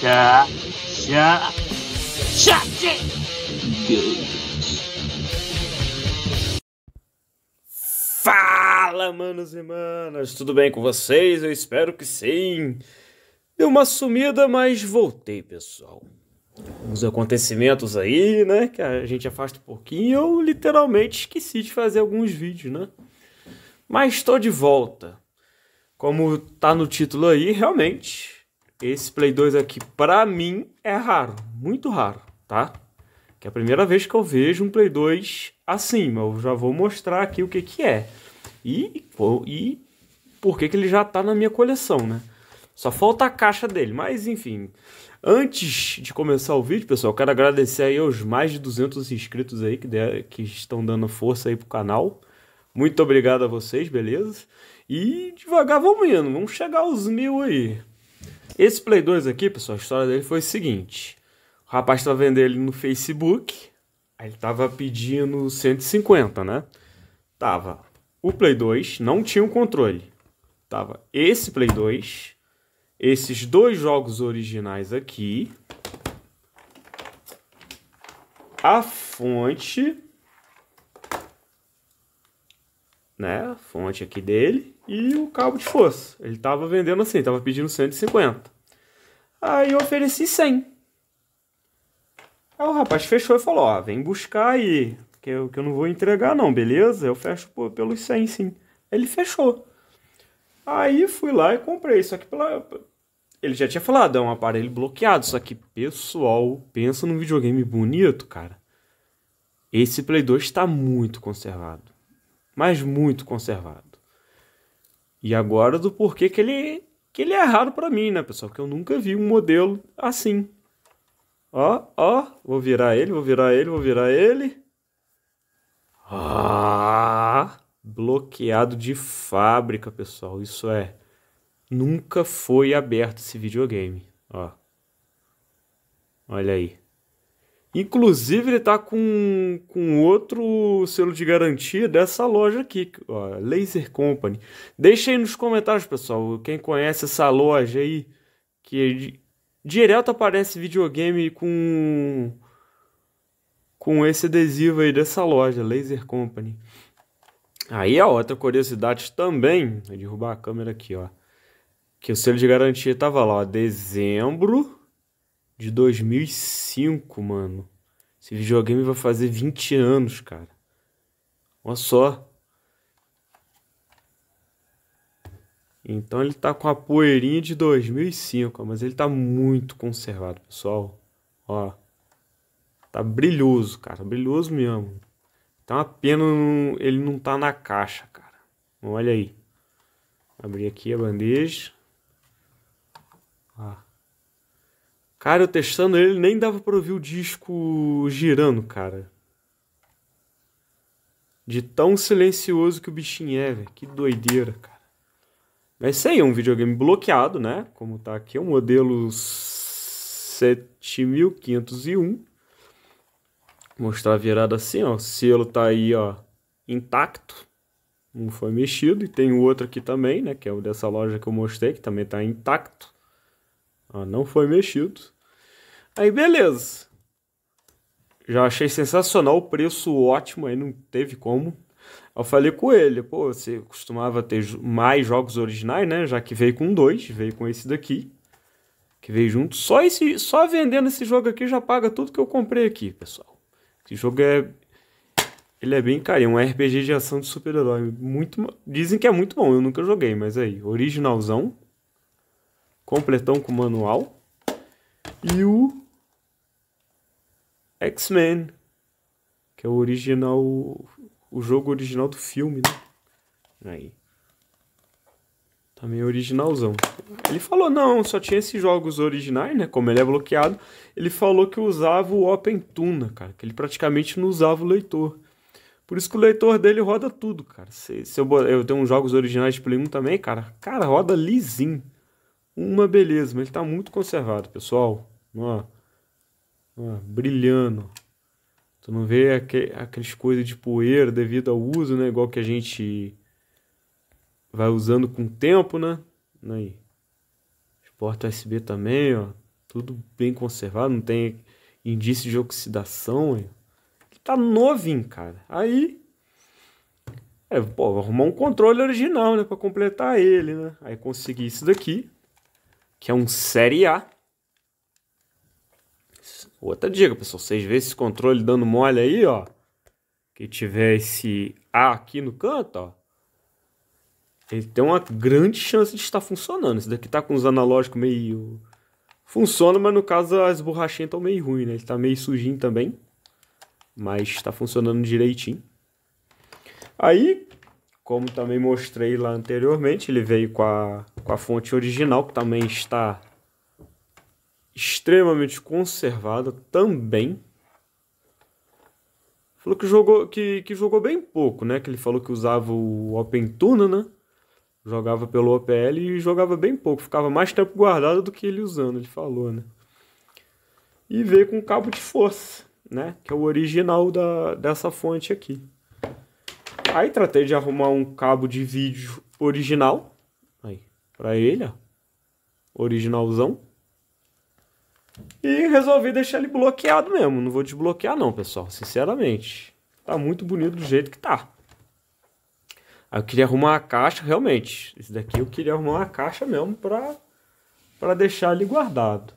chá, chá, chá de games. Fala, manos e manas, tudo bem com vocês? Eu espero que sim. Deu uma sumida, mas voltei, pessoal. Os acontecimentos aí, né? Que a gente afasta um pouquinho. Eu literalmente esqueci de fazer alguns vídeos, né? Mas estou de volta. Como tá no título aí, realmente esse Play 2 aqui, pra mim, é raro. Muito raro, tá? Que é a primeira vez que eu vejo um Play 2 assim. Mas eu já vou mostrar aqui o que que é. E, e por que que ele já tá na minha coleção, né? Só falta a caixa dele, mas enfim. Antes de começar o vídeo, pessoal, quero agradecer aí aos mais de 200 inscritos aí que, der, que estão dando força aí pro canal. Muito obrigado a vocês, beleza? E devagar vamos indo, vamos chegar aos mil aí. Esse Play 2 aqui, pessoal, a história dele foi o seguinte. O rapaz estava vendendo ele no Facebook, aí ele tava pedindo 150, né? Tava o Play 2, não tinha o um controle. Tava esse Play 2, esses dois jogos originais aqui, a fonte né, fonte aqui dele e o cabo de força. Ele tava vendendo assim, tava pedindo 150. Aí eu ofereci 100. Aí o rapaz fechou e falou: Ó, vem buscar aí, que eu, que eu não vou entregar, não, beleza? Eu fecho pô, pelos 100, sim. Ele fechou. Aí fui lá e comprei. Só que pela... ele já tinha falado, é um aparelho bloqueado. Só que, pessoal, pensa num videogame bonito, cara. Esse Play 2 está muito conservado mas muito conservado. E agora do porquê que ele, que ele é raro para mim, né, pessoal? Que eu nunca vi um modelo assim. Ó, ó, vou virar ele, vou virar ele, vou virar ele. Ah, bloqueado de fábrica, pessoal. Isso é nunca foi aberto esse videogame, ó. Olha aí. Inclusive, ele tá com, com outro selo de garantia dessa loja aqui, ó, Laser Company. Deixa aí nos comentários, pessoal, quem conhece essa loja aí, que é direto aparece videogame com, com esse adesivo aí dessa loja, Laser Company. Aí a outra curiosidade também, vou derrubar a câmera aqui, ó, que o selo de garantia tava lá, ó, dezembro de 2005, mano. Esse videogame vai fazer 20 anos, cara. Olha só. Então ele tá com a poeirinha de 2005, mas ele tá muito conservado, pessoal. Ó. Tá brilhoso, cara. Brilhoso mesmo. Tá uma pena ele não tá na caixa, cara. Olha aí. Abrir aqui a bandeja. Ó. Cara, eu testando ele, nem dava pra ouvir o disco girando, cara. De tão silencioso que o bichinho é, velho. Que doideira, cara. Mas isso aí é um videogame bloqueado, né? Como tá aqui, é o modelo 7501. Vou mostrar virado assim, ó. O selo tá aí, ó, intacto. Não foi mexido. E tem o outro aqui também, né? Que é o dessa loja que eu mostrei, que também tá intacto. Ó, não foi mexido. Aí beleza. Já achei sensacional o preço ótimo, aí não teve como. Eu falei com ele, pô, você costumava ter mais jogos originais, né? Já que veio com dois, veio com esse daqui, que veio junto. Só esse, só vendendo esse jogo aqui já paga tudo que eu comprei aqui, pessoal. Esse jogo é ele é bem carinho, um RPG de ação de super-herói, muito dizem que é muito bom, eu nunca joguei, mas aí, originalzão, completão com manual. E o X-Men, que é o original, o jogo original do filme, né? Aí. Tá meio é originalzão. Ele falou, não, só tinha esses jogos originais, né? Como ele é bloqueado, ele falou que usava o OpenTuna, cara, que ele praticamente não usava o leitor. Por isso que o leitor dele roda tudo, cara. Se, se eu, eu tenho uns jogos originais de Play 1 também, cara. Cara, roda lisinho uma beleza, mas ele está muito conservado, pessoal. Ó, ó, brilhando. Tu não vê aqu aquelas coisas de poeira devido ao uso, né? Igual que a gente vai usando com o tempo, né? Aí. As portas USB também, ó. Tudo bem conservado, não tem indício de oxidação. Aí. Tá novinho, cara. Aí é, pô, vou arrumar um controle original, né? Pra completar ele, né? Aí consegui isso daqui que é um Série A. Outra dica, pessoal, vocês veem esse controle dando mole aí, ó. Que tiver esse A aqui no canto, ó. Ele tem uma grande chance de estar funcionando. Esse daqui tá com os analógicos meio... Funciona, mas no caso as borrachinhas estão meio ruins, né? Ele tá meio sujinho também. Mas tá funcionando direitinho. Aí, como também mostrei lá anteriormente, ele veio com a, com a fonte original, que também está extremamente conservada também. Falou que jogou, que, que jogou bem pouco, né? Que ele falou que usava o Open Tuna, né? Jogava pelo OPL e jogava bem pouco. Ficava mais tempo guardado do que ele usando, ele falou, né? E veio com cabo de força, né? Que é o original da, dessa fonte aqui. Aí tratei de arrumar um cabo de vídeo original. Aí, pra ele, ó. Originalzão. E resolvi deixar ele bloqueado mesmo. Não vou desbloquear, não, pessoal. Sinceramente. Tá muito bonito do jeito que tá. Aí eu queria arrumar uma caixa, realmente. Esse daqui eu queria arrumar uma caixa mesmo pra, pra deixar ele guardado.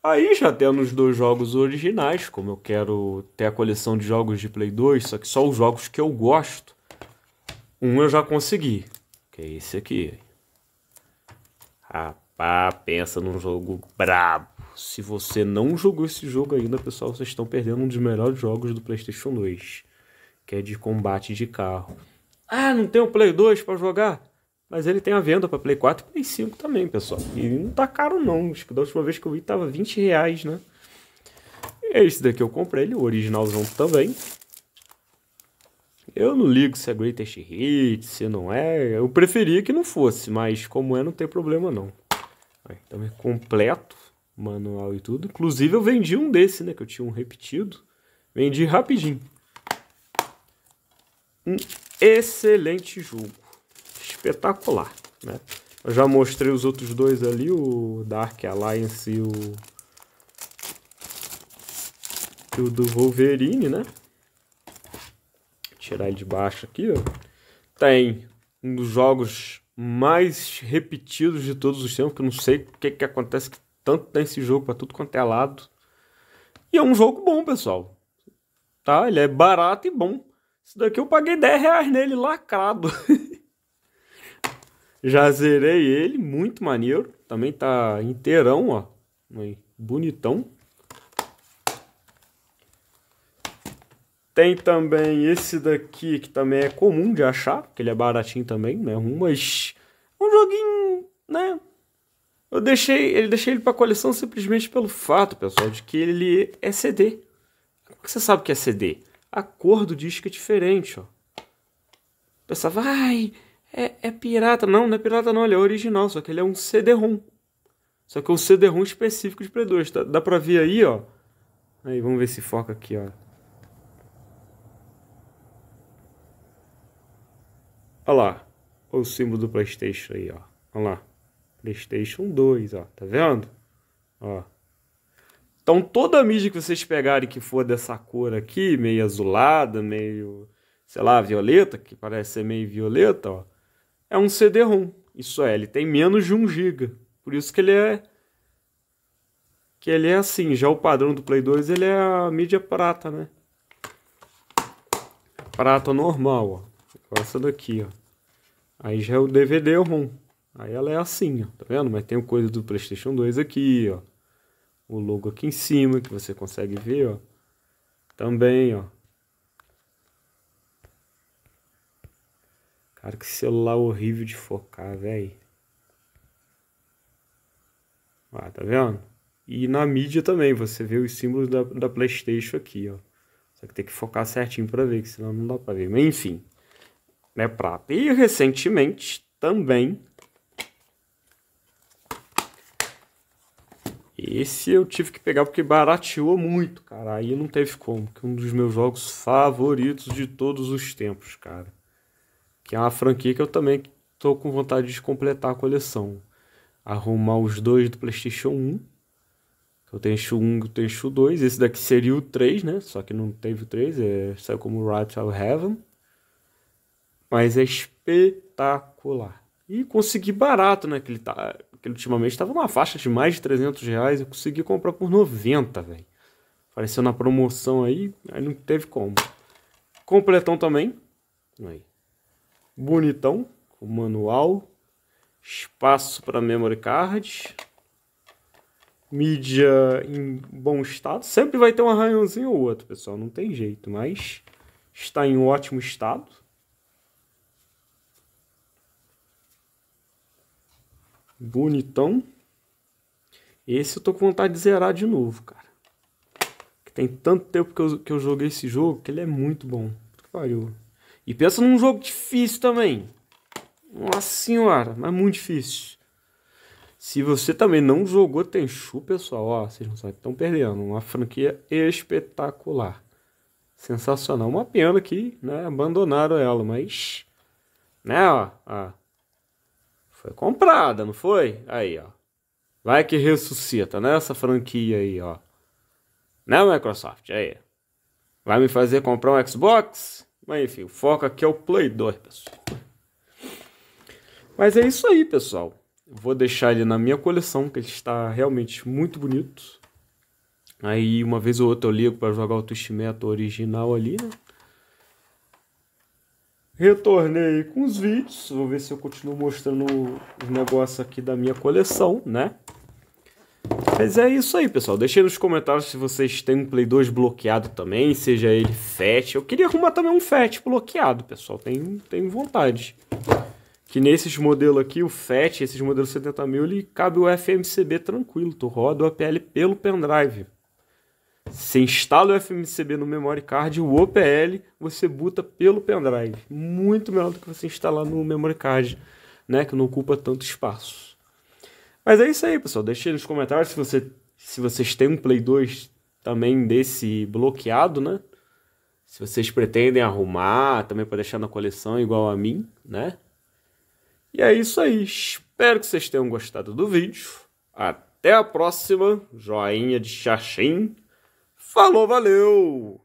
Aí já tendo os dois jogos originais, como eu quero ter a coleção de jogos de Play 2, só que só os jogos que eu gosto. Um eu já consegui, que é esse aqui. Rapaz, pensa num jogo brabo. Se você não jogou esse jogo ainda, pessoal, vocês estão perdendo um dos melhores jogos do PlayStation 2, que é de combate de carro. Ah, não tem o Play 2 para jogar? Mas ele tem a venda para Play 4 e Play 5 também, pessoal. E não tá caro não. Acho que da última vez que eu vi tava 20 reais, né? É esse daqui eu comprei, ele, o originalzão também. Eu não ligo se é Greatest Hits, se não é. Eu preferia que não fosse, mas como é, não tem problema não. Então também completo, manual e tudo. Inclusive eu vendi um desse, né? Que eu tinha um repetido. Vendi rapidinho. Um excelente jogo. Espetacular, né? Eu já mostrei os outros dois ali, o Dark Alliance e o... E o do Wolverine, né? tirar ele de baixo aqui, ó. Tem um dos jogos mais repetidos de todos os tempos, que eu não sei o que, que acontece que tanto tem esse jogo para tudo quanto é lado. E é um jogo bom, pessoal. Tá? Ele é barato e bom. Isso daqui eu paguei 10 reais nele, lacrado. Já zerei ele, muito maneiro. Também tá inteirão, ó. Bonitão. Tem também esse daqui, que também é comum de achar, porque ele é baratinho também, né? Um, mas é um joguinho, né? Eu deixei, ele deixei ele para coleção simplesmente pelo fato, pessoal, de que ele é CD. Como que você sabe que é CD? A cor do disco é diferente, ó. Pensava, ai, é, é pirata. Não, não é pirata não, ele é original, só que ele é um CD-ROM. Só que é um CD-ROM específico de Play 2, tá? Dá pra ver aí, ó. Aí, vamos ver se foca aqui, ó. Olha lá. o símbolo do PlayStation aí, ó. Olha lá. PlayStation 2, ó. Tá vendo? Ó. Então toda a mídia que vocês pegarem que for dessa cor aqui, meio azulada, meio, sei lá, violeta, que parece ser meio violeta, ó, é um CD-ROM. Isso é, ele tem menos de 1 GB. Por isso que ele é que ele é assim, já o padrão do Play 2, ele é a mídia prata, né? Prata normal, ó com essa daqui, ó. Aí já é o DVD ROM. Aí ela é assim, ó, tá vendo? Mas tem coisa do PlayStation 2 aqui, ó. O logo aqui em cima, que você consegue ver, ó. Também, ó. Cara, que celular horrível de focar, velho. Ah, tá vendo? E na mídia também, você vê os símbolos da, da Playstation aqui, ó. Só que tem que focar certinho pra ver, que senão não dá pra ver. Mas enfim né, prata. E recentemente também Esse eu tive que pegar porque barateou muito, cara. Aí não teve como. Que é um dos meus jogos favoritos de todos os tempos, cara. Que é uma franquia que eu também tô com vontade de completar a coleção. Arrumar os dois do PlayStation 1. Eu tenho o 1 e eu tenho Shu 2. Esse daqui seria o 3, né? Só que não teve o 3. É... Saiu como Right to Heaven mas é espetacular. E consegui barato, né? Que ele, tá, que ele ultimamente estava numa faixa de mais de 300 reais, eu consegui comprar por 90, velho. Apareceu na promoção aí, aí não teve como. Completão também. Aí. Bonitão, com manual, espaço para memory card, mídia em bom estado. Sempre vai ter um arranhãozinho ou outro, pessoal, não tem jeito, mas está em ótimo estado. Bonitão. Esse eu tô com vontade de zerar de novo, cara. Que tem tanto tempo que eu, que eu joguei esse jogo que ele é muito bom. Pariu. E pensa num jogo difícil também. Nossa senhora, mas muito difícil. Se você também não jogou Tenchu, pessoal, ó, vocês não sabem, estão perdendo. Uma franquia espetacular. Sensacional. Uma pena que né, abandonaram ela, mas... Né, ó, ó. Foi comprada, não foi? Aí, ó. Vai que ressuscita, né? Essa franquia aí, ó. Né, Microsoft? Aí. Vai me fazer comprar um Xbox? Mas enfim, o foco aqui é o Play 2, pessoal. Mas é isso aí, pessoal. Vou deixar ele na minha coleção, que ele está realmente muito bonito. Aí uma vez ou outra eu ligo para jogar o Twist Metal original ali, né? Retornei com os vídeos. Vou ver se eu continuo mostrando os negócios aqui da minha coleção, né? Mas é isso aí, pessoal. Deixei nos comentários se vocês têm um Play 2 bloqueado também, seja ele FAT. Eu queria arrumar também um FAT bloqueado, pessoal. Tem tem vontade. Que nesses modelos aqui, o FAT, esses modelos 70 mil, ele cabe o FMCB tranquilo. Tu roda o APL pelo pendrive. Você instala o FMCB no memory card e o OPL você buta pelo pendrive. Muito melhor do que você instalar no memory card, né? Que não ocupa tanto espaço. Mas é isso aí, pessoal. Deixe nos comentários se, você, se vocês têm um Play 2 também desse bloqueado, né? Se vocês pretendem arrumar também para deixar na coleção igual a mim, né? E é isso aí. Espero que vocês tenham gostado do vídeo. Até a próxima. Joinha de Xaxim. Falou, valeu!